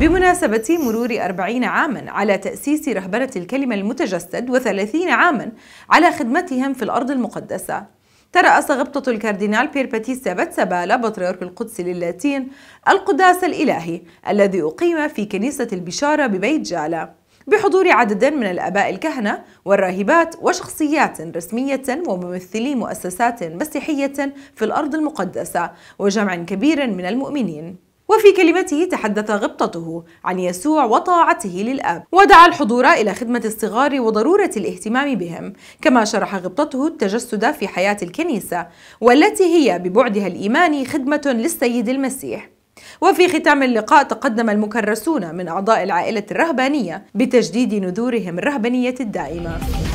بمناسبة مرور أربعين عاما على تأسيس رهبنة الكلمة المتجسد وثلاثين عاما على خدمتهم في الأرض المقدسة ترأس غبطة الكاردينال بير باتيس باتسابالا بطريرك القدس للاتين القداس الإلهي الذي أقيم في كنيسة البشارة ببيت جالا بحضور عدد من الآباء الكهنة والراهبات وشخصيات رسمية وممثلي مؤسسات مسيحية في الأرض المقدسة وجمع كبير من المؤمنين وفي كلمته تحدث غبطته عن يسوع وطاعته للآب ودعا الحضور إلى خدمة الصغار وضرورة الاهتمام بهم كما شرح غبطته التجسد في حياة الكنيسة والتي هي ببعدها الإيماني خدمة للسيد المسيح وفي ختام اللقاء تقدم المكرسون من أعضاء العائلة الرهبانية بتجديد نذورهم الرهبانية الدائمة